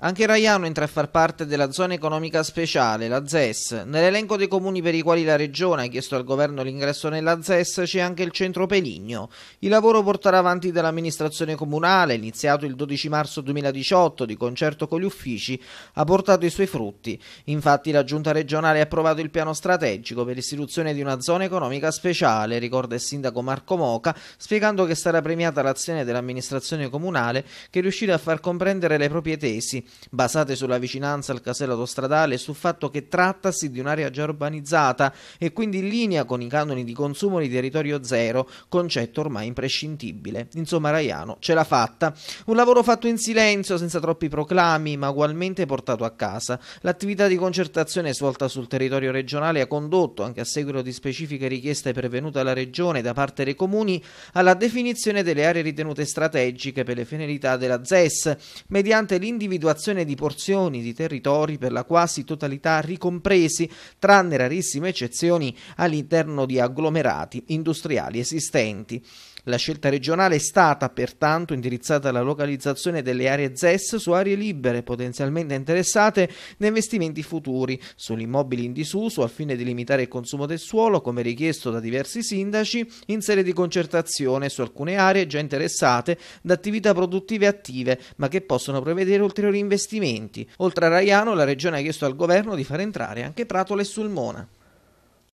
Anche Raiano entra a far parte della zona economica speciale, la ZES. Nell'elenco dei comuni per i quali la regione ha chiesto al governo l'ingresso nella ZES c'è anche il centro Peligno. Il lavoro portato avanti dall'amministrazione comunale, iniziato il 12 marzo 2018 di concerto con gli uffici, ha portato i suoi frutti. Infatti la giunta regionale ha approvato il piano strategico per l'istituzione di una zona economica speciale, ricorda il sindaco Marco Moca, spiegando che sarà premiata l'azione dell'amministrazione comunale che è riuscita a far comprendere le proprie tesi basate sulla vicinanza al casello autostradale e sul fatto che trattasi di un'area già urbanizzata e quindi in linea con i canoni di consumo di territorio zero, concetto ormai imprescindibile. Insomma, Raiano ce l'ha fatta. Un lavoro fatto in silenzio, senza troppi proclami, ma ugualmente portato a casa. L'attività di concertazione svolta sul territorio regionale ha condotto, anche a seguito di specifiche richieste pervenute alla Regione da parte dei comuni, alla definizione delle aree ritenute strategiche per le finalità della ZES, mediante l'individuazione occupazione di porzioni di territori per la quasi totalità ricompresi, tranne rarissime eccezioni, all'interno di agglomerati industriali esistenti. La scelta regionale è stata pertanto indirizzata alla localizzazione delle aree ZES su aree libere potenzialmente interessate da investimenti futuri sugli immobili in disuso al fine di limitare il consumo del suolo come richiesto da diversi sindaci in serie di concertazione su alcune aree già interessate da attività produttive attive ma che possono prevedere ulteriori investimenti. Oltre a Raiano, la Regione ha chiesto al governo di far entrare anche Pratola e Sulmona.